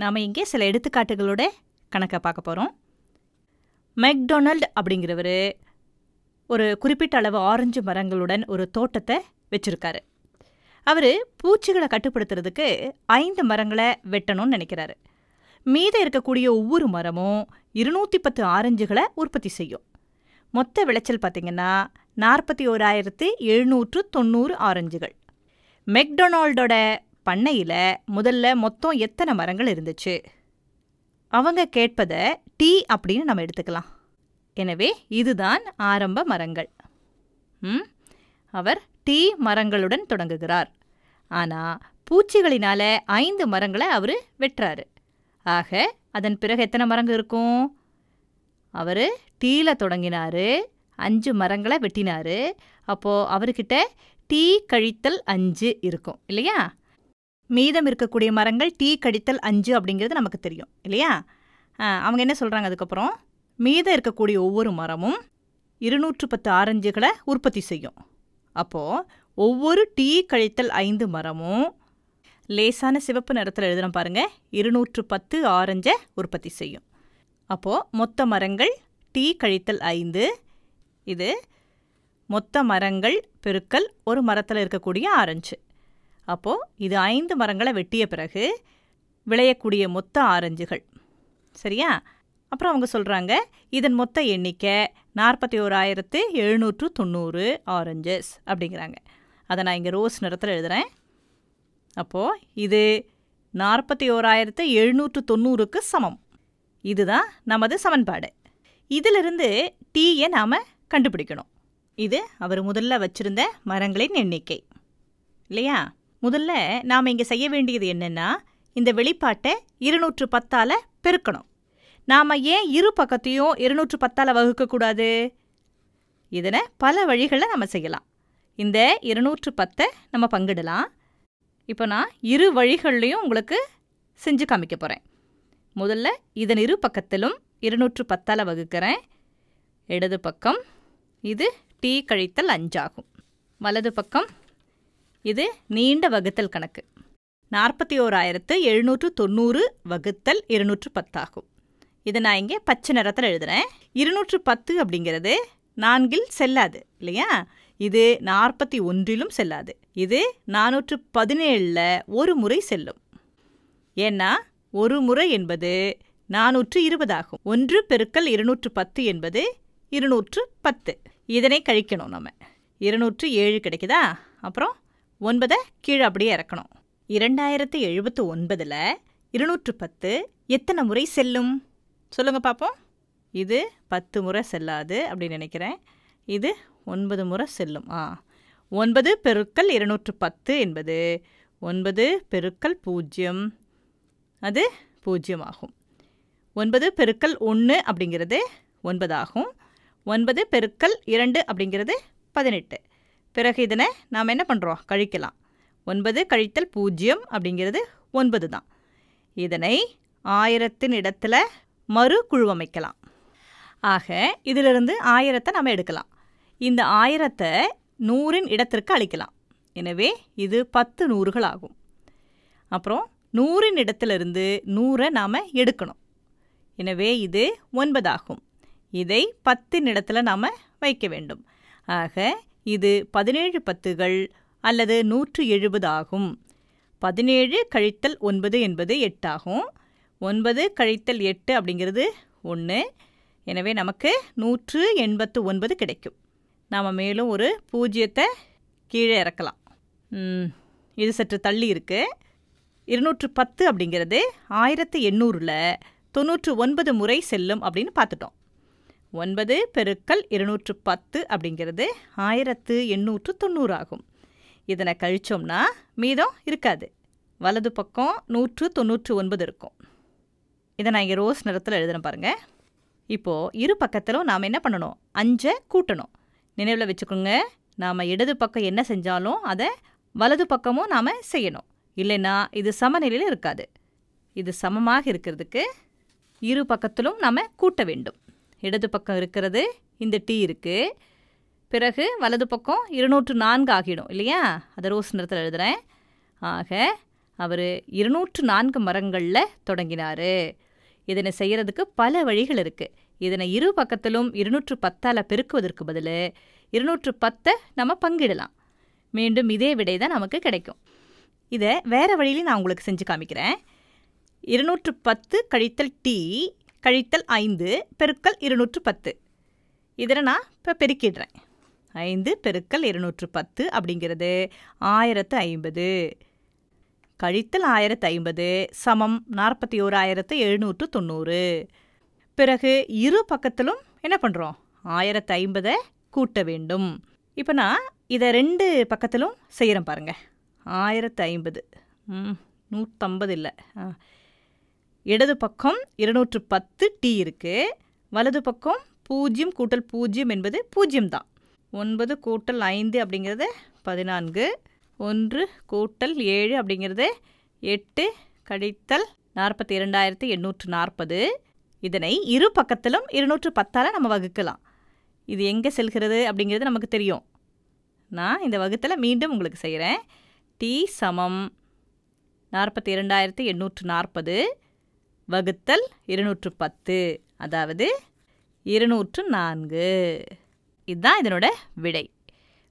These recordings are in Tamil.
நாம் இங்கே சில எடுத்துக்காட்டுகளோட கணக்கை பார்க்க போகிறோம் மெக்டொனால்ட் அப்படிங்கிறவர் ஒரு குறிப்பிட்ட அளவு ஆரஞ்சு மரங்களுடன் ஒரு தோட்டத்தை வச்சுருக்காரு அவர் பூச்சிகளை கட்டுப்படுத்துறதுக்கு ஐந்து மரங்களை வெட்டணும்னு நினைக்கிறாரு மீதம் இருக்கக்கூடிய ஒவ்வொரு மரமும் இருநூற்றி பத்து ஆரஞ்சுகளை உற்பத்தி செய்யும் மொத்த விளைச்சல் பார்த்திங்கன்னா நாற்பத்தி ஓராயிரத்து எழுநூற்று தொண்ணூறு ஆரஞ்சுகள் மெக்டொனால்டோட பண்ணையில முதல்ல மொத்தம் எத்தனை மரங்கள் இருந்துச்சு அவங்க கேட்பத டீ அப்படின்னு நம்ம எடுத்துக்கலாம் எனவே இதுதான் ஆரம்ப மரங்கள் ம் அவர் டீ மரங்களுடன் தொடங்குகிறார் ஆனால் பூச்சிகளினால ஐந்து மரங்களை அவர் வெட்டுறாரு ஆக அதன் பிறகு எத்தனை மரங்கள் இருக்கும் அவர் டீல தொடங்கினார் அஞ்சு மரங்களை வெட்டினார் அப்போது அவர்கிட்ட டீ கழித்தல் அஞ்சு இருக்கும் இல்லையா மீதம் இருக்கக்கூடிய மரங்கள் டீ கழித்தல் அஞ்சு அப்படிங்கிறது நமக்கு தெரியும் இல்லையா அவங்க என்ன சொல்கிறாங்க அதுக்கப்புறம் மீதம் இருக்கக்கூடிய ஒவ்வொரு மரமும் இருநூற்று பத்து ஆரஞ்சுகளை உற்பத்தி செய்யும் அப்போது ஒவ்வொரு டீ கழித்தல் ஐந்து மரமும் லேசான சிவப்பு நிறத்தில் எழுதுன பாருங்கள் இருநூற்று பத்து ஆரஞ்சை உற்பத்தி செய்யும் அப்போது மொத்த மரங்கள் டீ கழித்தல் ஐந்து இது மொத்த மரங்கள் பெருக்கல் ஒரு மரத்தில் இருக்கக்கூடிய ஆரஞ்சு அப்போ இது ஐந்து மரங்களை வெட்டிய பிறகு விளையக்கூடிய மொத்த ஆரஞ்சுகள் சரியா அப்புறம் அவங்க சொல்கிறாங்க இதன் மொத்த எண்ணிக்கை நாற்பத்தி ஓராயிரத்து எழுநூற்று தொண்ணூறு ஆரஞ்சஸ் அப்படிங்கிறாங்க அதை நான் இங்கே ரோஸ் நிறத்தில் எழுதுகிறேன் அப்போது இது நாற்பத்தி ஓராயிரத்து எழுநூற்று தொண்ணூறுக்கு சமம் இதுதான் நமது சமன்பாடு இதிலிருந்து டீயை நாம் கண்டுபிடிக்கணும் இது அவர் முதல்ல வச்சுருந்த மரங்களின் எண்ணிக்கை இல்லையா முதல்ல நாம் இங்கே செய்ய வேண்டியது என்னென்னா இந்த வெளிப்பாட்டை இருநூற்று பத்தால் பெருக்கணும் நாம் ஏன் இரு பக்கத்தையும் இருநூற்று பத்தால் வகுக்கக்கூடாது இதனை பல வழிகளில் நம்ம செய்யலாம் இந்த இருநூற்று பத்தை நம்ம பங்கிடலாம் இப்போ நான் இரு வழிகள்லையும் உங்களுக்கு செஞ்சு காமிக்க போகிறேன் முதல்ல இதன் இரு பக்கத்திலும் இருநூற்று பத்தால் வகுக்கிறேன் இடது பக்கம் இது டி கழித்தல் அஞ்சாகும் வலது பக்கம் இது நீண்ட வகுத்தல் கணக்கு நாற்பத்தி ஓராயிரத்து எழுநூற்று தொண்ணூறு வகுத்தல் இருநூற்று பத்தாகும் இதை நான் இங்கே பச்சை நிறத்தில் எழுதுகிறேன் இருநூற்று பத்து அப்படிங்கிறது நான்கில் செல்லாது இல்லையா இது நாற்பத்தி ஒன்றிலும் செல்லாது இது நானூற்று பதினேழில் ஒரு முறை செல்லும் ஏன்னா ஒரு முறை என்பது நானூற்று இருபது ஆகும் ஒன்று பெருக்கல் இருநூற்று பத்து என்பது இருநூற்று பத்து இதனை கழிக்கணும் நம்ம இருநூற்று ஏழு கிடைக்குதா அப்புறம் ஒன்பதை கீழே அப்படியே இறக்கணும் இரண்டாயிரத்தி எழுபத்து ஒன்பதில் இருநூற்று பத்து எத்தனை முறை செல்லும் சொல்லுங்கள் பார்ப்போம் இது பத்து முறை செல்லாது அப்படின்னு நினைக்கிறேன் இது ஒன்பது முறை செல்லும் ஆ ஒன்பது பெருக்கல் இருநூற்று பத்து என்பது ஒன்பது பெருக்கல் பூஜ்ஜியம் அது பூஜ்ஜியமாகும் ஒன்பது பெருக்கல் ஒன்று அப்படிங்கிறது ஒன்பதாகும் ஒன்பது பெருக்கல் இரண்டு அப்படிங்கிறது பதினெட்டு பிறகு இதனை நாம் என்ன பண்ணுறோம் கழிக்கலாம் ஒன்பது கழித்தல் பூஜ்ஜியம் அப்படிங்கிறது ஒன்பது தான் இதனை ஆயிரத்தின் இடத்துல மறு குழுவமைக்கலாம் ஆக இதிலிருந்து ஆயிரத்தை நம்ம எடுக்கலாம் இந்த ஆயிரத்தை நூறின் இடத்திற்கு அளிக்கலாம் எனவே இது பத்து நூறுகள் ஆகும் அப்புறம் நூறின் இடத்திலிருந்து நூறை நாம் எடுக்கணும் எனவே இது ஒன்பதாகும் இதை பத்தின் இடத்துல நாம் வைக்க வேண்டும் ஆக இது பதினேழு பத்துகள் அல்லது நூற்று எழுபது ஆகும் பதினேழு கழித்தல் ஒன்பது என்பது எட்டாகும் ஒன்பது கழித்தல் எட்டு அப்படிங்கிறது ஒன்று எனவே நமக்கு நூற்று எண்பத்து ஒன்பது கிடைக்கும் நாம் மேலும் ஒரு பூஜ்ஜியத்தை கீழே இறக்கலாம் இது சற்று தள்ளி இருக்குது இருநூற்று பத்து அப்படிங்கிறது ஆயிரத்து எண்ணூறில் தொண்ணூற்று ஒன்பது முறை செல்லும் அப்படின்னு பார்த்துட்டோம் ஒன்பது பெருக்கல் இருநூற்று பத்து அப்படிங்கிறது ஆயிரத்து எண்ணூற்று தொண்ணூறு ஆகும் இதனை கழித்தோம்னா மீதம் இருக்காது வலது பக்கம் நூற்று தொண்ணூற்று ஒன்பது இருக்கும் இதை நான் இங்கே ரோஸ் நிறத்தில் எழுதுகிறேன் பாருங்கள் இப்போது இரு பக்கத்திலும் நாம் என்ன பண்ணணும் அஞ்சை கூட்டணும் நினைவில் வச்சுக்கோங்க நாம் இடது பக்கம் என்ன செஞ்சாலும் அதை வலது பக்கமும் நாம் செய்யணும் இல்லைன்னா இது சமநிலையில் இருக்காது இது சமமாக இருக்கிறதுக்கு இரு பக்கத்திலும் நாம் கூட்ட வேண்டும் இடது பக்கம் இருக்கிறது இந்த டீ இருக்குது பிறகு வலது பக்கம் இருநூற்று நான்கு ஆகிடும் இல்லையா அதை ரோஸ் நிறத்தில் எழுதுகிறேன் ஆக அவர் இருநூற்று நான்கு மரங்களில் தொடங்கினார் இதனை செய்கிறதுக்கு பல வழிகள் இருக்குது இதனை இரு பக்கத்திலும் இருநூற்று பத்தால் பெருக்குவதற்கு பதில் இருநூற்று பத்தை நம்ம பங்கிடலாம் மீண்டும் இதே விடை தான் நமக்கு கிடைக்கும் இதை வேறு வழியிலையும் நான் உங்களுக்கு செஞ்சு காமிக்கிறேன் இருநூற்று பத்து கழித்தல் டீ கழித்தல் ஐந்து பெருக்கல் இருநூற்று பத்து இதில் நான் இப்போ பெருக்கிடுறேன் ஐந்து பெருக்கல் இருநூற்று பத்து அப்படிங்கிறது ஆயிரத்து ஐம்பது கழித்தல் ஆயிரத்து ஐம்பது சமம் நாற்பத்தி ஓராயிரத்து எழுநூற்று தொண்ணூறு பிறகு இரு பக்கத்திலும் என்ன பண்ணுறோம் ஆயிரத்து ஐம்பதை கூட்ட வேண்டும் இப்போ நான் இதை ரெண்டு பக்கத்திலும் செய்கிறேன் பாருங்கள் ஆயிரத்து ஐம்பது நூற்றம்பது இல்லை இடது பக்கம் இருநூற்று பத்து டி இருக்குது வலது பக்கம் பூஜ்ஜியம் கூட்டல் பூஜ்ஜியம் என்பது பூஜ்ஜியம் தான் ஒன்பது கூட்டல் ஐந்து அப்படிங்கிறது பதினான்கு ஒன்று கூட்டல் ஏழு அப்படிங்கிறது எட்டு கழித்தல் நாற்பத்தி இரண்டாயிரத்தி எண்ணூற்று நாற்பது இதனை இரு பக்கத்திலும் இருநூற்று பத்தால் நம்ம வகுக்கலாம் இது எங்கே செல்கிறது அப்படிங்கிறது நமக்கு தெரியும் நான் இந்த வகுத்தில் மீண்டும் உங்களுக்கு செய்கிறேன் டி சமம் நாற்பத்தி இரண்டாயிரத்தி எண்ணூற்று நாற்பது வகுத்தல் இருநூற்று பத்து அதாவது இருநூற்று நான்கு இதுதான் இதனோட விடை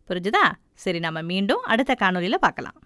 புரிஞ்சுதா சரி நம்ம மீண்டும் அடுத்த காணொலியில் பார்க்கலாம்